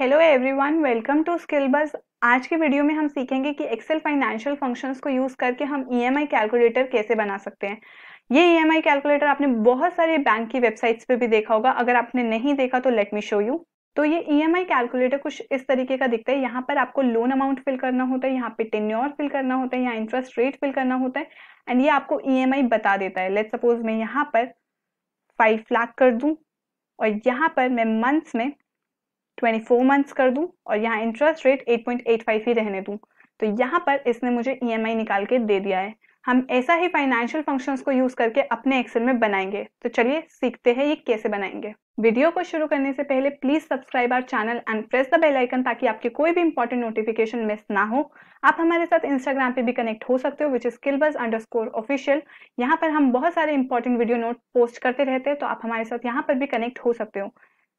hello everyone welcome to skill bus आज के video में हम सीखेंगे कि एक्सेल फाइनेंशियल फंक्शंस को यूज़ करके हम ईएमआई e कैलकुलेटर कैसे बना सकते हैं ये ईएमआई e कैलकुलेटर आपने बहुत सारे बैंक की वेबसाइट्स पे भी देखा होगा अगर आपने नहीं देखा तो लेट मी शो यू तो ये ईएमआई e कैलकुलेटर कुछ इस तरीके का दिखता है यहाँ पर आपको लोन अमाउंट फिल करना होता है यहाँ पे टेन्योर फिल करना होता है यहाँ इंटरेस्ट रेट फिल करना होता है एंड ये आपको ईएमआई बता देता है लेट सपोज मैं यहाँ पर फाइव लाख कर दूँ और यहाँ पर मैं मंथ्स में ट्वेंटी फोर मंथ्स कर दूं और यहाँ interest rate eight point eight five ही रहने दूं तो यहाँ पर इसने मुझे ई एम आई निकाल के दे दिया है हम ऐसा ही फाइनेंशियल फंक्शंस को यूज करके अपने एक्सेल में बनाएंगे तो चलिए सीखते हैं ये कैसे बनाएंगे वीडियो को शुरू करने से पहले please subscribe our channel and press the bell icon ताकि आपके कोई भी इंपॉर्टेंट नोटिफिकेशन मिस ना हो आप हमारे साथ इंस्टाग्राम पे भी कनेक्ट हो सकते हो which is bus underscore official यहाँ पर हम बहुत सारे इंपॉर्टेंट वीडियो नोट पोस्ट करते रहते हैं तो आप हमारे साथ यहाँ पर भी कनेक्ट हो सकते हो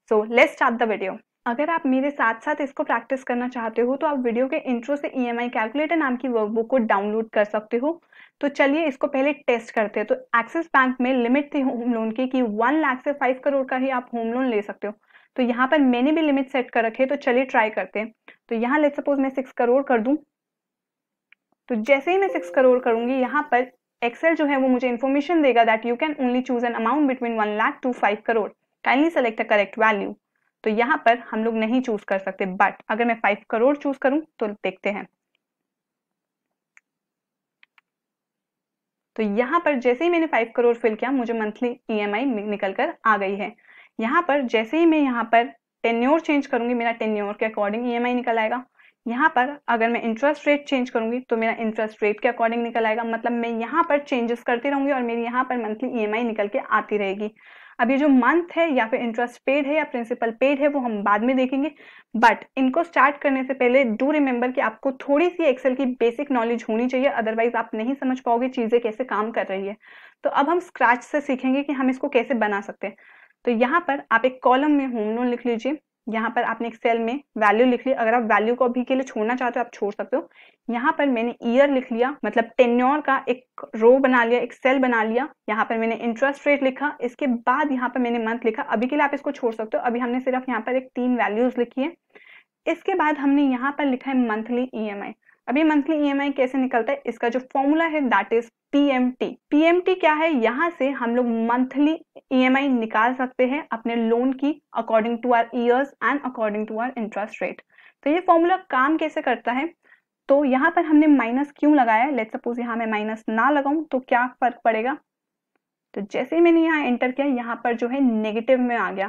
so let start the video अगर आप मेरे साथ साथ इसको प्रैक्टिस करना चाहते हो तो आप वीडियो के इंट्रो से ई एम आई कैलकुलेटर नाम की वर्कबुक को डाउनलोड कर सकते हो तो चलिए इसको पहले टेस्ट करते हैं तो एक्सिस बैंक में लिमिट थी होम लोन की कि वन लाख से फाइव करोड़ का ही आप होम लोन ले सकते हो तो यहाँ पर मैंने भी लिमिट सेट कर रखी है तो चलिए ट्राई करते हैं तो यहाँ लेट सपोज मैं सिक्स करोड़ कर दूँ तो जैसे ही मैं सिक्स करोड़ करूँगी यहाँ पर एक्सेल जो है वो मुझे इन्फॉर्मेशन देगा that you can only choose an amount between one lakh to five crore kindly select a correct value तो यहाँ पर हम लोग नहीं चूज कर सकते बट अगर मैं फाइव करोड़ चूज करूं तो देखते हैं तो यहाँ पर जैसे ही मैंने फाइव करोड़ फिल किया मुझे मंथली ईएमआई निकल कर आ गई है यहाँ पर जैसे ही मैं यहाँ पर टेन्योर चेंज करूंगी मेरा टेन्योर के अकॉर्डिंग ईएमआई e निकल आएगा यहाँ पर अगर मैं इंटरेस्ट रेट चेंज करूंगी तो मेरा इंटरेस्ट रेट के अकॉर्डिंग निकल आएगा मतलब मैं यहाँ पर चेंजेस करती रहूंगी और मेरी यहाँ पर मंथली ईएमआई e निकल के आती रहेगी अब ये जो मंथ है या फिर इंटरेस्ट पेड है या प्रिंसिपल पेड है वो हम बाद में देखेंगे बट इनको स्टार्ट करने से पहले डू रिमेंबर कि आपको थोड़ी सी एक्सेल की बेसिक नॉलेज होनी चाहिए अदरवाइज आप नहीं समझ पाओगे चीज़ें कैसे काम कर रही है तो अब हम स्क्रैच से सीखेंगे कि हम इसको कैसे बना सकते हैं तो यहाँ पर आप एक कॉलम में होम लोन लिख लीजिए यहाँ पर आपने एक्सेल में वैल्यू लिख ली अगर आप वैल्यू को अभी के लिए छोड़ना चाहते हो आप छोड़ सकते हो यहाँ पर मैंने ईयर लिख लिया मतलब टेन्योर का एक रो बना लिया एक सेल बना लिया यहाँ पर मैंने इंटरेस्ट रेट लिखा इसके बाद यहाँ पर मैंने मंथ लिखा अभी के लिए आप इसको छोड़ सकते हो अभी हमने सिर्फ यहाँ पर एक तीन वैल्यूज लिखी है इसके बाद हमने यहाँ पर लिखा है मंथली ई अभी मंथली ई कैसे निकलता है इसका जो फॉर्मूला है दैट इज एम टी क्या है यहाँ से हम लोग मंथली ई e निकाल सकते हैं अपने लोन की according to our years and according to our interest rate तो ये फॉर्मूला काम कैसे करता है तो यहाँ पर हमने माइनस क्यों लगाया लेट सपोज यहाँ मैं माइनस ना लगाऊं तो क्या फर्क पड़ेगा तो जैसे ही मैंने यहाँ एंटर किया यहाँ पर जो है नेगेटिव में आ गया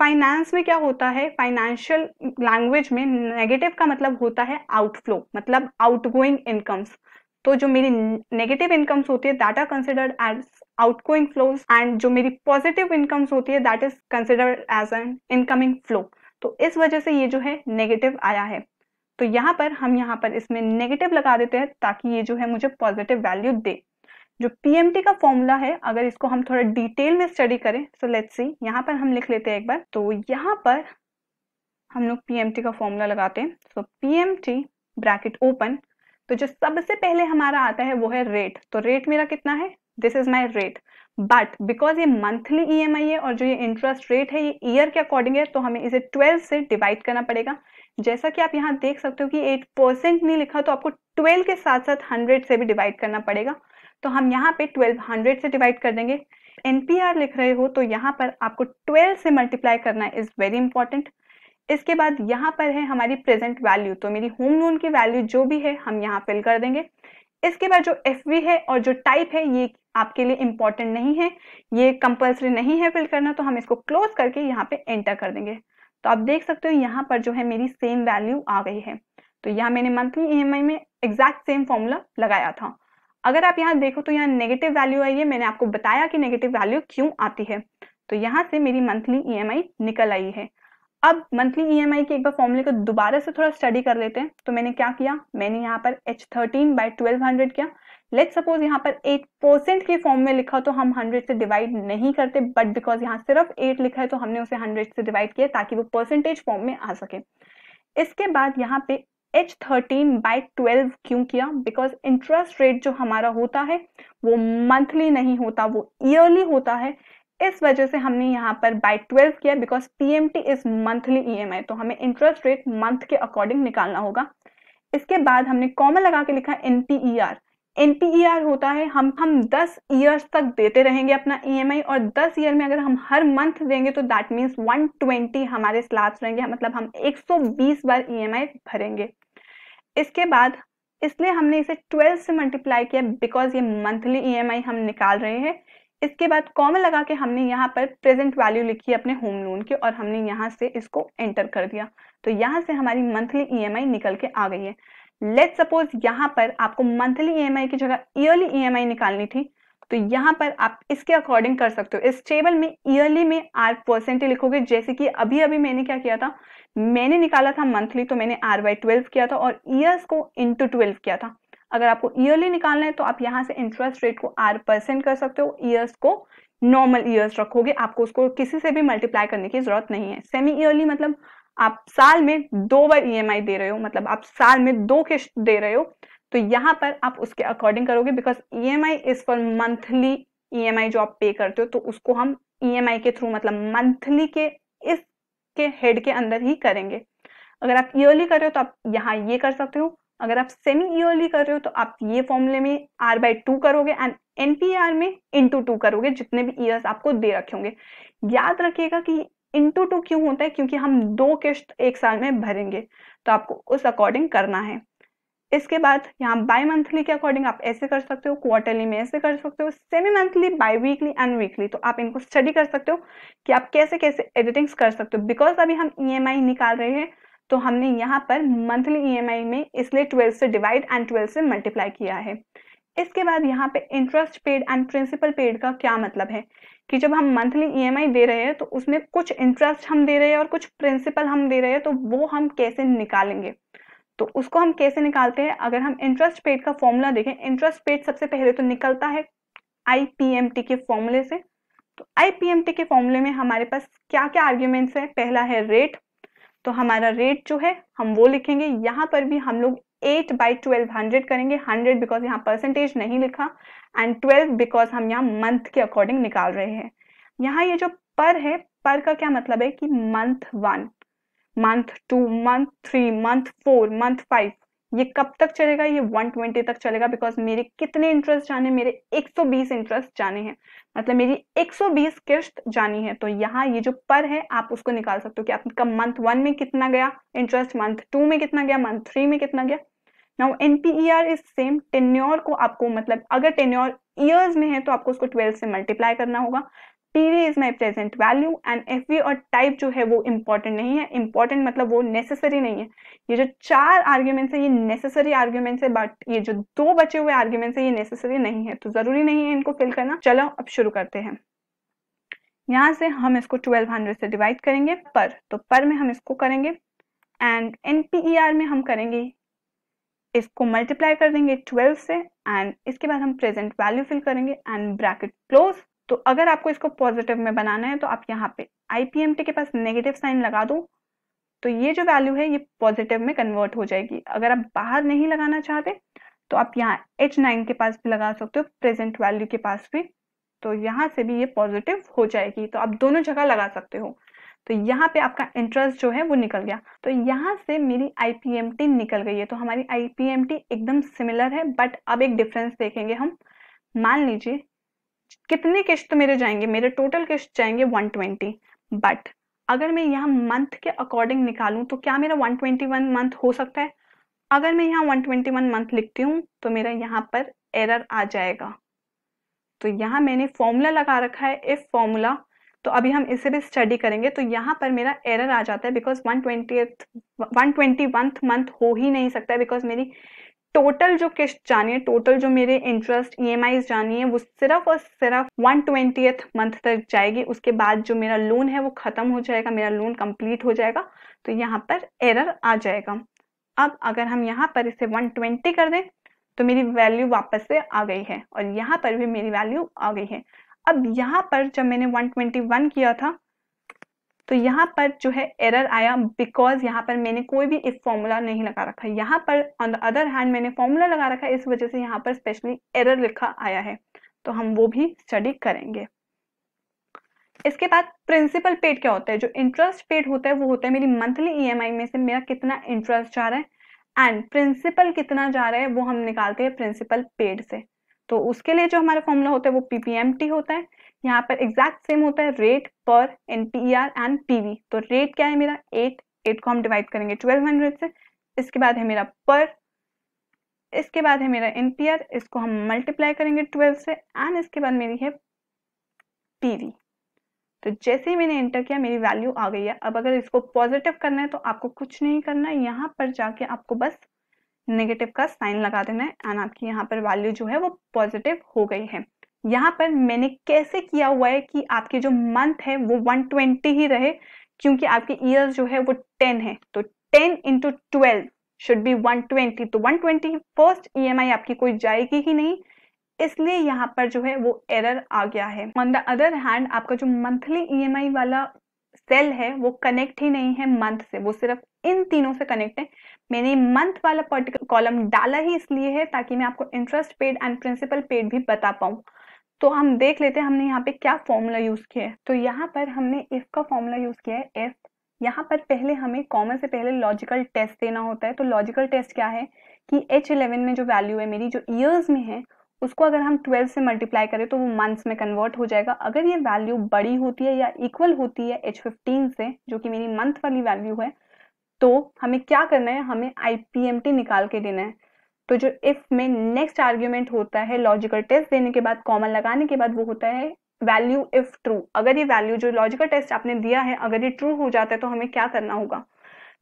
फाइनेंस में क्या होता है फाइनेंशियल लैंग्वेज में नेगेटिव का मतलब होता है आउटफ्लो मतलब आउटगोइंग इनकम्स तो जो मेरी नेगेटिव इनकम्स होती है that are considered as outgoing flows and जो मेरी पॉजिटिव इनकम्स होती है that is considered as an incoming flow तो इस वजह से ये जो है नेगेटिव आया है तो यहाँ पर हम यहाँ पर इसमें नेगेटिव लगा देते हैं ताकि ये जो है मुझे पॉजिटिव वैल्यू दे जो PMT का फॉर्मूला है अगर इसको हम थोड़ा डिटेल में स्टडी करें सो लेट्स सी यहाँ पर हम लिख लेते हैं एक बार तो यहाँ पर हम लोग PMT का फॉर्मूला लगाते हैं सो पीएमटी ब्रैकेट ओपन तो जो सबसे पहले हमारा आता है वो है रेट तो रेट मेरा कितना है this is my rate but because ये मंथली ई e है और जो ये इंटरेस्ट रेट है ये ईयर के अकॉर्डिंग है तो हमें इसे 12 से डिवाइड करना पड़ेगा जैसा कि आप यहाँ देख सकते हो कि 8 परसेंट नहीं लिखा तो आपको 12 के साथ साथ 100 से भी डिवाइड करना पड़ेगा तो हम यहाँ पे 1200 से डिवाइड कर देंगे एनपीआर लिख रहे हो तो यहाँ पर आपको 12 से मल्टीप्लाई करना इज वेरी इंपॉर्टेंट इसके बाद यहाँ पर है हमारी प्रेजेंट वैल्यू तो मेरी होम लोन की वैल्यू जो भी है हम यहाँ फिल कर देंगे इसके बाद जो एफ है और जो टाइप है ये आपके लिए इंपॉर्टेंट नहीं है ये कंपल्सरी नहीं है फिल करना तो हम इसको क्लोज करके यहाँ पे एंटर कर देंगे तो आप देख सकते हो यहाँ पर जो है मेरी सेम वैल्यू आ गई है तो यहाँ मैंने मंथली ईएमआई e में एग्जैक्ट सेम फॉर्मूला लगाया था अगर आप यहाँ देखो तो यहाँ नेगेटिव वैल्यू आई है मैंने आपको बताया कि नेगेटिव वैल्यू क्यों आती है तो यहाँ से मेरी मंथली ई e निकल आई है अब मंथली ईएमआई के एक बार फॉर्मूले को दोबारा से थोड़ा स्टडी कर लेते हैं तो मैंने क्या किया मैंने यहाँ पर H thirteen by twelve hundred किया लेट सपोज यहाँ पर एट परसेंट के फॉर्म में लिखा तो हम हंड्रेड से डिवाइड नहीं करते बट बिकॉज यहाँ सिर्फ एट लिखा है तो हमने उसे हंड्रेड से डिवाइड किया ताकि वो परसेंटेज फॉर्म में आ सके इसके बाद यहाँ पे एच थर्टीन बाई ट्वेल्व क्यों किया बिकॉज इंटरेस्ट रेट जो हमारा होता है वो मंथली नहीं होता वो ईयरली होता है इस वजह से हमने यहाँ पर बाई ट्वेल्व किया because P M T is monthly E M I तो हमें इंटरेस्ट रेट मंथ के अकॉर्डिंग निकालना होगा इसके बाद हमने कॉमन लगा के लिखा N P E R N P E R होता है हम हम दस ईयर्स तक देते रहेंगे अपना ई एम आई और दस ईयर में अगर हम हर मंथ देंगे तो दैट मीन्स ट्वेंटी हमारे स्लैब्स रहेंगे मतलब हम एक सौ बीस बार ई एम आई भरेंगे इसके बाद इसलिए हमने इसे 12 से मल्टीप्लाई किया बिकॉज ये मंथली ई एम आई हम निकाल रहे हैं इसके बाद कॉमन लगा के हमने यहाँ पर प्रेजेंट वैल्यू लिखी अपने होम लोन के और हमने यहाँ से इसको एंटर कर दिया तो यहाँ से हमारी मंथली ईएमआई e निकल के आ गई है लेट सपोज यहाँ पर आपको मंथली ईएमआई e की जगह ईयरली ईएमआई e निकालनी थी तो यहाँ पर आप इसके अकॉर्डिंग कर सकते हो इस टेबल में ईयरली में आर परसेंटेज लिखोगे जैसे कि अभी अभी मैंने क्या किया था मैंने निकाला था मंथली तो मैंने आर बाई ट्वेल्व किया था और ईयर्स को इंटू ट्वेल्व किया था अगर आपको ईयरली निकालना है तो आप यहाँ से इंटरेस्ट रेट को आर परसेंट कर सकते हो ईयर्स को नॉर्मल ईयर्स रखोगे आपको उसको किसी से भी मल्टीप्लाई करने की जरूरत नहीं है सेमी ईयरली मतलब आप साल में दो बार ई e दे रहे हो मतलब आप साल में दो किस्त दे रहे हो तो यहाँ पर आप उसके अकॉर्डिंग करोगे because E M I is for monthly ई जो आप पे करते हो तो उसको हम ई e के थ्रू मतलब मंथली के इस के हेड के अंदर ही करेंगे अगर आप ईयरली कर रहे हो तो आप यहाँ ये कर सकते हो अगर आप सेमी ईयरली कर रहे हो तो आप ये फॉर्मूले में आर बाई टू करोगे एंड एनपीआर में इंटू टू करोगे जितने भी ईयर्स आपको दे रखे होंगे याद रखिएगा कि इंटू टू क्यों होता है क्योंकि हम दो किश्त एक साल में भरेंगे तो आपको उस अकॉर्डिंग करना है इसके बाद यहाँ बाई मंथली के अकॉर्डिंग आप ऐसे कर सकते हो क्वार्टरली में ऐसे कर सकते हो semi monthly biweekly and weekly तो आप इनको स्टडी कर सकते हो कि आप कैसे कैसे एडिटिंग्स कर सकते हो बिकॉज अभी हम ई e निकाल रहे हैं तो हमने यहाँ पर मंथली ई e में इसलिए ट्वेल्व से डिवाइड एंड ट्वेल्व से मल्टीप्लाई किया है इसके बाद यहाँ पे interest paid and principal paid का क्या मतलब है कि जब हम मंथली ईएमआई e दे रहे हैं तो उसमें कुछ इंटरेस्ट हम दे रहे हैं और कुछ प्रिंसिपल हम दे रहे हैं तो वो हम कैसे निकालेंगे तो उसको हम कैसे निकालते हैं अगर हम इंटरेस्ट पेड का फॉर्मूला देखें इंटरेस्ट पेड सबसे पहले तो निकलता है आई के फॉर्मूले से तो आई के फॉर्मूले में हमारे पास क्या क्या आर्ग्यूमेंट्स है पहला है रेट तो हमारा रेट जो है हम वो लिखेंगे यहाँ पर भी हम लोग एट बाई ट्वेल्व हंड्रेड करेंगे हंड्रेड बिकॉज यहाँ परसेंटेज नहीं लिखा एंड ट्वेल्व बिकॉज हम यहाँ मंथ के अकॉर्डिंग निकाल रहे हैं यहाँ ये जो पर है पर का क्या मतलब है कि month one month two month three month four month five ये कब तक चलेगा ये 120 तक चलेगा बिकॉज मेरे कितने इंटरेस्ट जाने मेरे 120 इंटरेस्ट जाने हैं मतलब मेरी 120 किस्त जानी है तो यहाँ ये जो पर है आप उसको निकाल सकते हो कि आपका मंथ वन में कितना गया इंटरेस्ट मंथ टू में कितना गया मंथ थ्री में कितना गया now NPER is same tenure को आपको मतलब अगर टेन्योर ईयर्स में है तो आपको उसको ट्वेल्व से मल्टीप्लाई करना होगा टीरे is my present value and F V और टाइप जो है वो इंपॉर्टेंट नहीं है इंपॉर्टेंट मतलब वो नेसेसरी नहीं है ये जो चार आर्ग्यूमेंट्स है ये नेसेसरी आर्ग्यूमेंट्स है बट ये जो दो बचे हुए आर्ग्यूमेंट्स है ये नेसेसरी नहीं है तो जरूरी नहीं है इनको फिल करना चलो अब शुरू करते हैं यहाँ से हम इसको 1200 से डिवाइड करेंगे पर तो पर में हम इसको करेंगे एंड एन e में हम करेंगे इसको मल्टीप्लाई कर देंगे 12 से एंड इसके बाद हम प्रेजेंट वैल्यू फिल करेंगे एंड ब्रैकेट क्लोज तो अगर आपको इसको पॉजिटिव में बनाना है तो आप यहाँ पे आईपीएमटी के पास नेगेटिव साइन लगा दो तो ये जो वैल्यू है ये पॉजिटिव में कन्वर्ट हो जाएगी अगर आप बाहर नहीं लगाना चाहते तो आप यहाँ एच नाइन के पास भी लगा सकते हो प्रेजेंट वैल्यू के पास भी तो यहाँ से भी ये पॉजिटिव हो जाएगी तो आप दोनों जगह लगा सकते हो तो यहाँ पे आपका इंटरेस्ट जो है वो निकल गया तो यहाँ से मेरी आईपीएमटी निकल गई है तो हमारी आईपीएमटी एकदम सिमिलर है बट अब एक डिफरेंस देखेंगे हम मान लीजिए कितने किश्त मेरे जाएंगे मेरे टोटल किश्त जाएंगे 120 बट अगर मैं यहाँ मंथ के अकॉर्डिंग निकालूं तो क्या मेरा 121 मंथ हो सकता है अगर मैं यहाँ 121 मंथ लिखती हूँ तो मेरा यहाँ पर एरर आ जाएगा तो यहाँ मैंने फॉर्मूला लगा रखा है इफ फॉर्मूला तो अभी हम इसे भी स्टडी करेंगे तो यहाँ पर मेरा एरर आ जाता है because one twenty one twenty month हो ही नहीं सकता है बिकॉज मेरी टोटल जो किस्त जानी है टोटल जो मेरे इंटरेस्ट ई एम जानी है वो सिर्फ और सिर्फ वन ट्वेंटी मंथ तक जाएगी उसके बाद जो मेरा लोन है वो खत्म हो जाएगा मेरा लोन कंप्लीट हो जाएगा तो यहाँ पर एरर आ जाएगा अब अगर हम यहाँ पर इसे 120 कर दें तो मेरी वैल्यू वापस से आ गई है और यहाँ पर भी मेरी वैल्यू आ गई है अब यहाँ पर जब मैंने 121 किया था तो यहाँ पर जो है एरर आया बिकॉज यहाँ पर मैंने कोई भी इफ फॉर्मूला नहीं लगा रखा है यहाँ पर ऑन द अदर हैंड मैंने फॉर्मूला लगा रखा है इस वजह से यहाँ पर स्पेशली एरर लिखा आया है तो हम वो भी स्टडी करेंगे इसके बाद प्रिंसिपल पेड क्या होता है जो इंटरेस्ट पेड होता है वो होता है मेरी मंथली ईएमआई e में से मेरा कितना इंटरेस्ट जा रहा है एंड प्रिंसिपल कितना जा रहा है वो हम निकालते हैं प्रिंसिपल पेड से तो उसके लिए जो हमारा फॉर्मूला होता है वो पीपीएमटी होता है यहाँ पर एग्जैक्ट सेम होता है रेट पर N P R and PV तो रेट क्या है मेरा एट एट को हम डिवाइड करेंगे ट्वेल्व हंड्रेड से इसके बाद है मेरा पर इसके बाद है मेरा एन पी आर इसको हम मल्टीप्लाई करेंगे ट्वेल्व से एंड इसके बाद मेरी है पीवी तो जैसे ही मैंने एंटर किया मेरी वैल्यू आ गई है अब अगर इसको पॉजिटिव करना है तो आपको कुछ नहीं करना है यहाँ पर जाके आपको बस नेगेटिव का साइन लगा देना है एंड आपकी यहाँ पर वैल्यू जो है वो पॉजिटिव हो गई है यहाँ पर मैंने कैसे किया हुआ है कि आपके जो मंथ है वो 120 ही रहे क्योंकि आपके ईयर जो है वो 10 है तो 10 इंटू ट्वेल्व शुड बी 120 तो 120 फर्स्ट आई आपकी कोई जाएगी ही नहीं इसलिए यहाँ पर जो है वो एरर आ गया है ऑन द अदर हैंड आपका जो मंथली आई e वाला सेल है वो कनेक्ट ही नहीं है मंथ से वो सिर्फ इन तीनों से कनेक्ट है मैंने मंथ वाला पर्टिकुलर कॉलम डाला ही इसलिए है ताकि मैं आपको interest paid and principal paid भी बता पाऊँ तो हम देख लेते हैं हमने यहाँ पे क्या फॉर्मूला यूज किया है तो यहाँ पर हमने इफ का फॉर्मूला यूज किया है इफ यहाँ पर पहले हमें कॉमन से पहले लॉजिकल टेस्ट देना होता है तो लॉजिकल टेस्ट क्या है कि एच इलेवन में जो वैल्यू है मेरी जो ईयर्स में है उसको अगर हम ट्वेल्व से मल्टीप्लाई करें तो वो मंथ्स में कन्वर्ट हो जाएगा अगर ये वैल्यू बड़ी होती है या इक्वल होती है एच फिफ्टीन से जो कि मेरी मंथ वाली वैल्यू है तो हमें क्या करना है हमें आई निकाल के देना है तो जो इफ में नेक्स्ट आर्ग्यूमेंट होता है लॉजिकल टेस्ट देने के बाद कॉमन लगाने के बाद वो होता है वैल्यू इफ ट्रू अगर ये वैल्यू जो लॉजिकल टेस्ट आपने दिया है अगर ये ट्रू हो जाता है तो हमें क्या करना होगा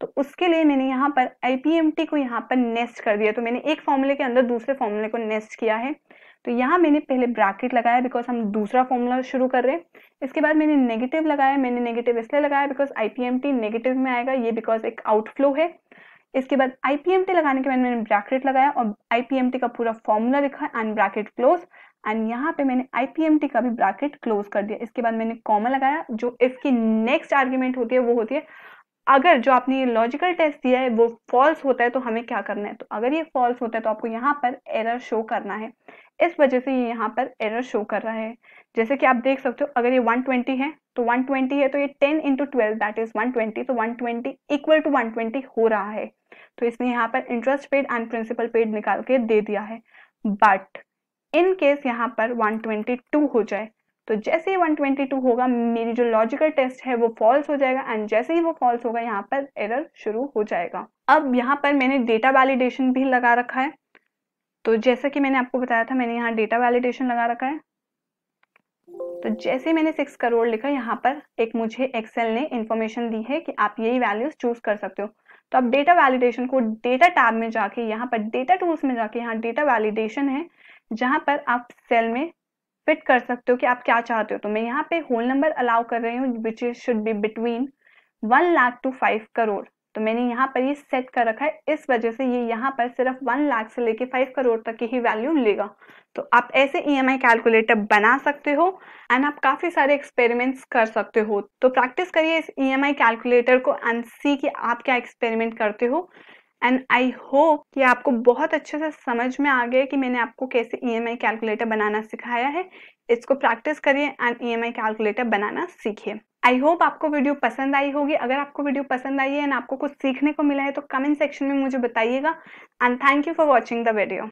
तो उसके लिए मैंने यहाँ पर आई को यहाँ पर नेस्ट कर दिया तो मैंने एक फॉर्मूले के अंदर दूसरे फॉर्मूले को नेस्ट किया है तो यहाँ मैंने पहले ब्रैकेट लगाया बिकॉज हम दूसरा फॉर्मूला शुरू कर रहे हैं इसके बाद मैंने नेगेटिव लगाया मैंने नेगेटिव इसलिए लगाया बिकॉज आई नेगेटिव में आएगा ये बिकॉज एक आउटफ्लो है इसके बाद आईपीएमटी लगाने के बाद मैंने ब्रैकेट लगाया और आईपीएमटी का पूरा फॉर्मूला लिखा एंड ब्रैकेट क्लोज एंड यहाँ पे मैंने आईपीएमटी का भी ब्रैकेट क्लोज कर दिया इसके बाद मैंने कॉमा लगाया जो इसकी नेक्स्ट आर्ग्यूमेंट होती है वो होती है अगर जो आपने ये लॉजिकल टेस्ट दिया है वो फॉल्स होता है तो हमें क्या करना है तो अगर ये फॉल्स होता है तो आपको यहाँ पर एरर शो करना है इस वजह से ये यहाँ पर एरर शो कर रहा है जैसे कि आप देख सकते हो अगर ये 120 है तो 120 है तो ये 10 इंटू ट्वेल्व दैट इज 120 तो 120 इक्वल टू 120 हो रहा है तो इसने यहाँ पर interest paid and principal paid निकाल के दे दिया है बट इन केस यहाँ पर 122 हो जाए तो जैसे ही 122 होगा मेरी जो लॉजिकल टेस्ट है वो फॉल्स हो जाएगा एंड जैसे ही वो फॉल्स होगा यहाँ पर एरर शुरू हो जाएगा अब यहाँ पर मैंने डेटा वैलिडेशन भी लगा रखा है तो जैसा कि मैंने आपको बताया था मैंने यहाँ डेटा वैलिडेशन लगा रखा है तो जैसे मैंने सिक्स करोड़ लिखा यहाँ पर एक मुझे एक्सेल ने इन्फॉर्मेशन दी है कि आप यही वैल्यूज चूज कर सकते हो तो आप डेटा वैलिडेशन को डेटा टैब में जाके यहाँ पर डेटा टूल्स में जाके यहाँ डेटा वैलिडेशन है जहाँ पर आप सेल में फिट कर सकते हो कि आप क्या चाहते हो तो मैं यहाँ पे होल नंबर अलाउ कर रही हूँ which should be between one lakh to five crore तो मैंने यहाँ पर ये सेट कर रखा है इस वजह से ये यहाँ पर सिर्फ वन लाख से लेके फाइव करोड़ तक की ही वैल्यू लेगा तो आप ऐसे ईएमआई e कैलकुलेटर बना सकते हो एंड आप काफ़ी सारे एक्सपेरिमेंट्स कर सकते हो तो प्रैक्टिस करिए इस ईएमआई e कैलकुलेटर को एंड सी कि आप क्या एक्सपेरिमेंट करते हो एंड आई होप कि आपको बहुत अच्छे से समझ में आ गया कि मैंने आपको कैसे ई e कैलकुलेटर बनाना सिखाया है इसको प्रैक्टिस करिए एंड ई कैलकुलेटर बनाना सीखिए आई होप आपको वीडियो पसंद आई होगी अगर आपको वीडियो पसंद आई है एंड आपको कुछ सीखने को मिला है तो कमेंट सेक्शन में मुझे बताइएगा and thank you for watching the video